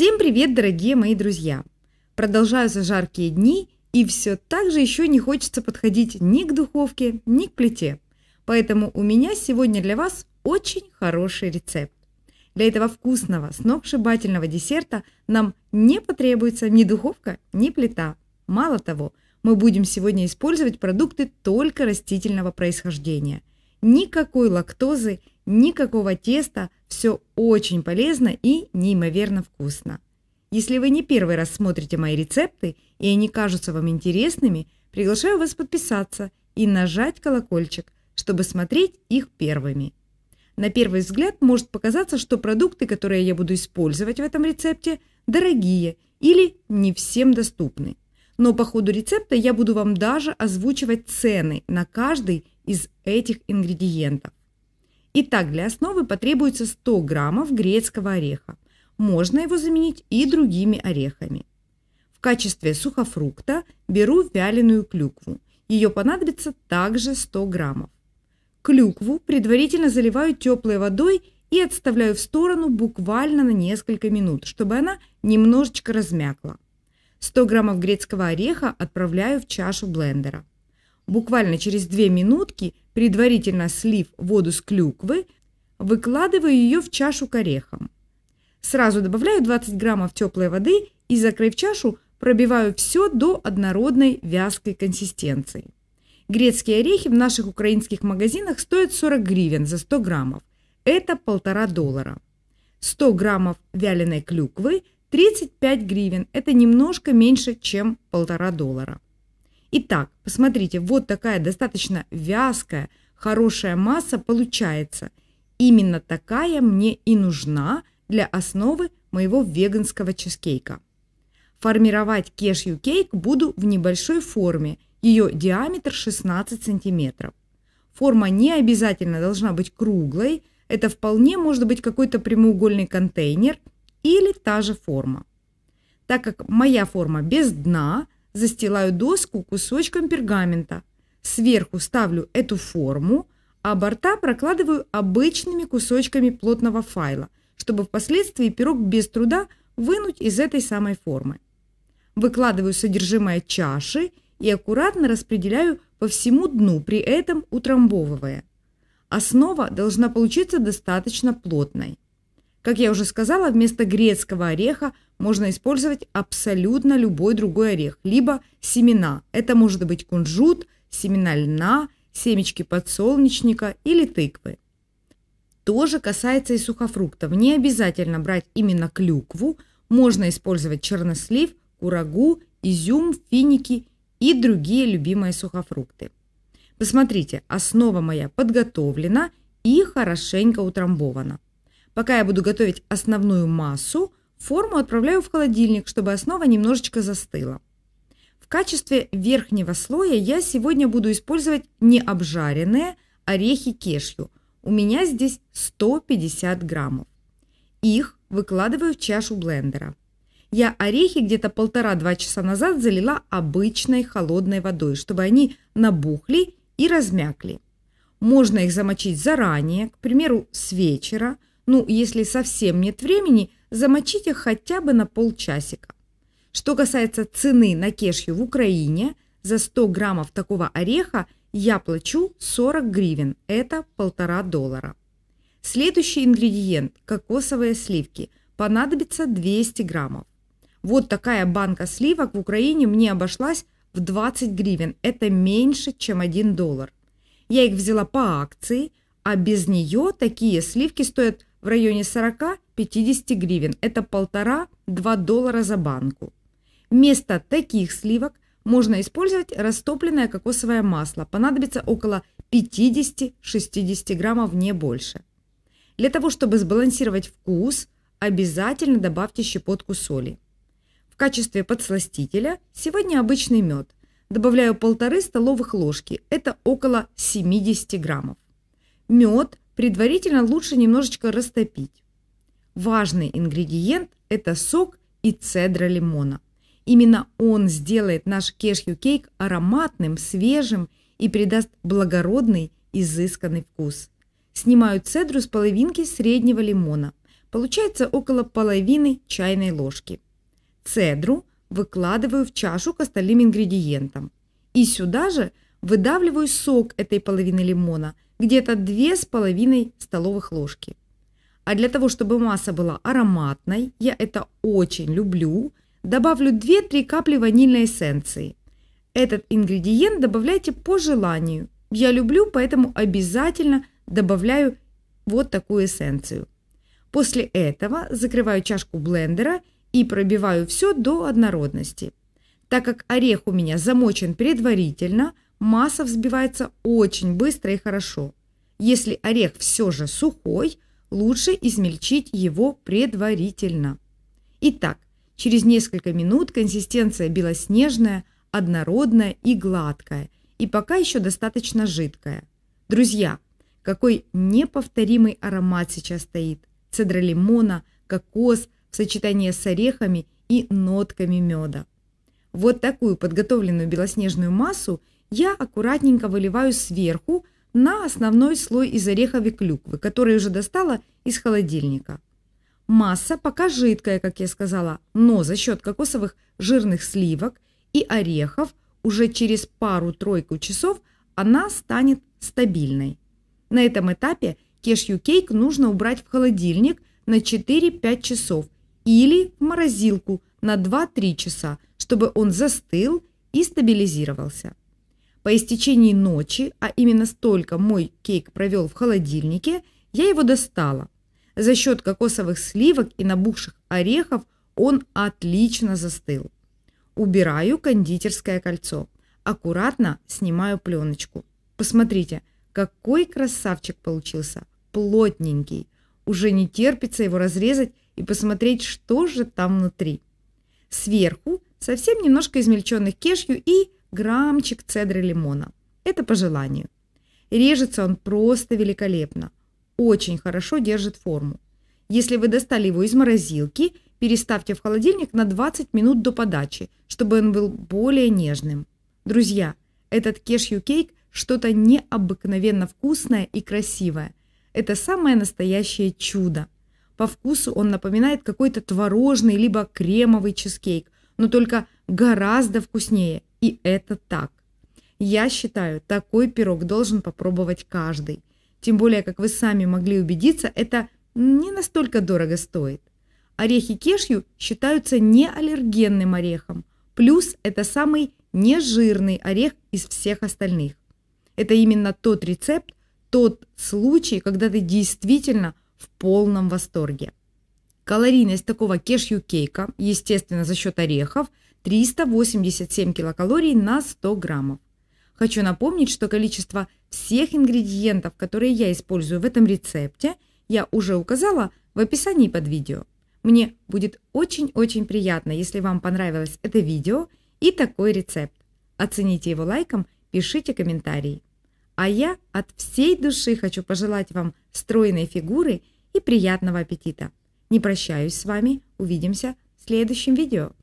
Всем привет, дорогие мои друзья! Продолжаются жаркие дни, и все так же еще не хочется подходить ни к духовке, ни к плите. Поэтому у меня сегодня для вас очень хороший рецепт. Для этого вкусного, сногсшибательного десерта нам не потребуется ни духовка, ни плита. Мало того, мы будем сегодня использовать продукты только растительного происхождения. Никакой лактозы, никакого теста – все очень полезно и неимоверно вкусно. Если вы не первый раз смотрите мои рецепты и они кажутся вам интересными, приглашаю вас подписаться и нажать колокольчик, чтобы смотреть их первыми. На первый взгляд может показаться, что продукты, которые я буду использовать в этом рецепте, дорогие или не всем доступны. Но по ходу рецепта я буду вам даже озвучивать цены на каждый из этих ингредиентов. Итак, для основы потребуется 100 граммов грецкого ореха. Можно его заменить и другими орехами. В качестве сухофрукта беру вяленую клюкву. Ее понадобится также 100 граммов. Клюкву предварительно заливаю теплой водой и отставляю в сторону буквально на несколько минут, чтобы она немножечко размякла. 100 граммов грецкого ореха отправляю в чашу блендера. Буквально через две минутки, предварительно слив воду с клюквы, выкладываю ее в чашу к орехам. Сразу добавляю 20 граммов теплой воды и, закрыв чашу, пробиваю все до однородной вязкой консистенции. Грецкие орехи в наших украинских магазинах стоят 40 гривен за 100 граммов. Это полтора доллара. 100 граммов вяленой клюквы 35 гривен. Это немножко меньше, чем полтора доллара. Итак, посмотрите, вот такая достаточно вязкая, хорошая масса получается. Именно такая мне и нужна для основы моего веганского чизкейка. Формировать кешью кейк буду в небольшой форме, ее диаметр 16 сантиметров. Форма не обязательно должна быть круглой, это вполне может быть какой-то прямоугольный контейнер или та же форма. Так как моя форма без дна – застилаю доску кусочком пергамента, сверху ставлю эту форму, а борта прокладываю обычными кусочками плотного файла, чтобы впоследствии пирог без труда вынуть из этой самой формы. Выкладываю содержимое чаши и аккуратно распределяю по всему дну, при этом утрамбовывая. Основа должна получиться достаточно плотной. Как я уже сказала, вместо грецкого ореха можно использовать абсолютно любой другой орех, либо семена. Это может быть кунжут, семена льна, семечки подсолнечника или тыквы. То же касается и сухофруктов. Не обязательно брать именно клюкву, можно использовать чернослив, курагу, изюм, финики и другие любимые сухофрукты. Посмотрите, основа моя подготовлена и хорошенько утрамбована. Пока я буду готовить основную массу, Форму отправляю в холодильник, чтобы основа немножечко застыла. В качестве верхнего слоя я сегодня буду использовать не обжаренные орехи кешью. У меня здесь 150 граммов. Их выкладываю в чашу блендера. Я орехи где-то полтора-два часа назад залила обычной холодной водой, чтобы они набухли и размякли. Можно их замочить заранее, к примеру, с вечера. Ну, если совсем нет времени – замочите хотя бы на полчасика. Что касается цены на кешью в Украине, за 100 граммов такого ореха я плачу 40 гривен, это полтора доллара. Следующий ингредиент – кокосовые сливки. Понадобится 200 граммов. Вот такая банка сливок в Украине мне обошлась в 20 гривен. Это меньше, чем 1 доллар. Я их взяла по акции, а без нее такие сливки стоят в районе 40 50 гривен. Это полтора-два доллара за банку. Вместо таких сливок можно использовать растопленное кокосовое масло. Понадобится около 50-60 граммов, не больше. Для того, чтобы сбалансировать вкус, обязательно добавьте щепотку соли. В качестве подсластителя сегодня обычный мед. Добавляю полторы столовых ложки, это около 70 граммов. Мед предварительно лучше немножечко растопить. Важный ингредиент – это сок и цедра лимона. Именно он сделает наш кешью-кейк ароматным, свежим и придаст благородный, изысканный вкус. Снимаю цедру с половинки среднего лимона. Получается около половины чайной ложки. Цедру выкладываю в чашу к остальным ингредиентам. И сюда же выдавливаю сок этой половины лимона, где-то 2,5 столовых ложки. А для того, чтобы масса была ароматной, я это очень люблю, добавлю 2-3 капли ванильной эссенции. Этот ингредиент добавляйте по желанию. Я люблю, поэтому обязательно добавляю вот такую эссенцию. После этого закрываю чашку блендера и пробиваю все до однородности. Так как орех у меня замочен предварительно, масса взбивается очень быстро и хорошо. Если орех все же сухой – лучше измельчить его предварительно. Итак, через несколько минут консистенция белоснежная, однородная и гладкая, и пока еще достаточно жидкая. Друзья, какой неповторимый аромат сейчас стоит. Цедра лимона, кокос в сочетании с орехами и нотками меда. Вот такую подготовленную белоснежную массу я аккуратненько выливаю сверху на основной слой из орехов и клюквы, который уже достала из холодильника. Масса пока жидкая, как я сказала, но за счет кокосовых жирных сливок и орехов уже через пару-тройку часов она станет стабильной. На этом этапе кешью-кейк нужно убрать в холодильник на 4-5 часов или в морозилку на 2-3 часа, чтобы он застыл и стабилизировался. По истечении ночи, а именно столько мой кейк провел в холодильнике, я его достала. За счет кокосовых сливок и набухших орехов он отлично застыл. Убираю кондитерское кольцо. Аккуратно снимаю пленочку. Посмотрите, какой красавчик получился. Плотненький. Уже не терпится его разрезать и посмотреть, что же там внутри. Сверху совсем немножко измельченных кешью и граммчик цедры лимона. Это по желанию. Режется он просто великолепно. Очень хорошо держит форму. Если вы достали его из морозилки, переставьте в холодильник на 20 минут до подачи, чтобы он был более нежным. Друзья, этот кешью-кейк что-то необыкновенно вкусное и красивое. Это самое настоящее чудо. По вкусу он напоминает какой-то творожный либо кремовый чизкейк, но только гораздо вкуснее – и это так. Я считаю, такой пирог должен попробовать каждый. Тем более, как вы сами могли убедиться, это не настолько дорого стоит. Орехи кешью считаются неаллергенным орехом. Плюс это самый нежирный орех из всех остальных. Это именно тот рецепт, тот случай, когда ты действительно в полном восторге. Калорийность такого кешью кейка, естественно, за счет орехов – 387 килокалорий на 100 граммов. Хочу напомнить, что количество всех ингредиентов, которые я использую в этом рецепте, я уже указала в описании под видео. Мне будет очень-очень приятно, если вам понравилось это видео и такой рецепт. Оцените его лайком, пишите комментарии. А я от всей души хочу пожелать вам стройной фигуры и приятного аппетита. Не прощаюсь с вами, увидимся в следующем видео.